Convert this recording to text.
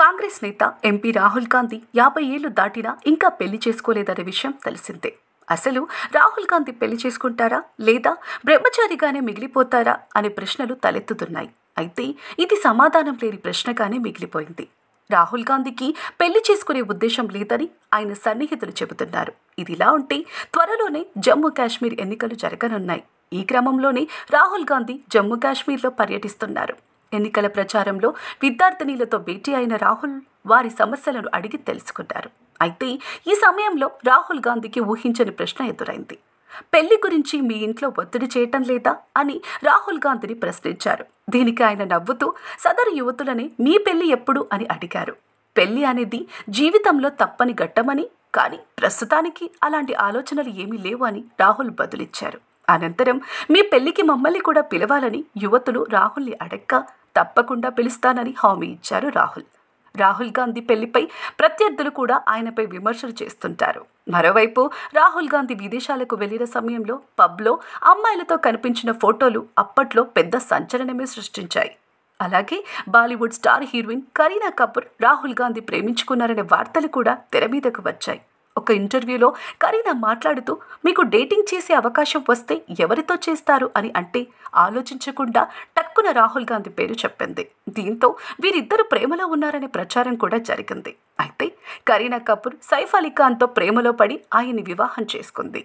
కాంగ్రెస్ నేత ఎంపీ రాహుల్ గాంధీ యాభై ఏళ్లు దాటినా ఇంకా పెళ్లి చేసుకోలేదనే విషయం తెలిసిందే అసలు రాహుల్ గాంధీ పెళ్లి చేసుకుంటారా లేదా బ్రహ్మచారిగానే మిగిలిపోతారా అనే ప్రశ్నలు తలెత్తుతున్నాయి అయితే ఇది సమాధానం లేని ప్రశ్నగానే మిగిలిపోయింది రాహుల్ గాంధీకి పెళ్లి చేసుకునే ఉద్దేశం లేదని ఆయన సన్నిహితులు చెబుతున్నారు ఇదిలా ఉంటే త్వరలోనే జమ్మూ కాశ్మీర్ ఎన్నికలు జరగనున్నాయి ఈ క్రమంలోనే రాహుల్ గాంధీ జమ్మూ కాశ్మీర్లో పర్యటిస్తున్నారు ఎన్నికల ప్రచారంలో విద్యార్థినీలతో భేటీ అయిన రాహుల్ వారి సమస్యలను అడిగి తెలుసుకుంటారు అయితే ఈ సమయంలో రాహుల్ గాంధీకి ఊహించని ప్రశ్న ఎదురైంది పెళ్లి గురించి మీ ఇంట్లో ఒత్తిడి చేయటం లేదా అని రాహుల్ గాంధీని ప్రశ్నించారు దీనికి ఆయన నవ్వుతూ సదరు యువతులని మీ పెళ్లి ఎప్పుడు అని అడిగారు పెళ్లి అనేది జీవితంలో తప్పని ఘట్టమని కానీ ప్రస్తుతానికి అలాంటి ఆలోచనలు ఏమీ లేవు అని రాహుల్ బదులిచ్చారు అనంతరం మీ పెళ్లికి మమ్మల్ని కూడా పిలవాలని యువతులు రాహుల్ని అడక్క తప్పకుండా పిలుస్తానని హామీ ఇచ్చారు రాహుల్ రాహుల్ గాంధీ పెళ్లిపై ప్రత్యర్థులు కూడా ఆయనపై విమర్శలు చేస్తుంటారు మరోవైపు రాహుల్ గాంధీ విదేశాలకు వెళ్లిన సమయంలో పబ్లో అమ్మాయిలతో కనిపించిన ఫోటోలు అప్పట్లో పెద్ద సంచలనమే సృష్టించాయి అలాగే బాలీవుడ్ స్టార్ హీరోయిన్ కరీనా కపూర్ రాహుల్ గాంధీ ప్రేమించుకున్నారనే వార్తలు కూడా తెర మీదకు వచ్చాయి ఒక ఇంటర్వ్యూలో కరీనా మాట్లాడుతూ మీకు డేటింగ్ చేసే అవకాశం వస్తే ఎవరితో చేస్తారు అని అంటే ఆలోచించకుండా టక్కున రాహుల్ గాంధీ పేరు చెప్పింది దీంతో వీరిద్దరు ప్రేమలో ఉన్నారనే ప్రచారం కూడా జరిగింది అయితే కరీనా కపూర్ సైఫ్ అలీ ఖాన్తో ప్రేమలో పడి ఆయన్ని వివాహం చేసుకుంది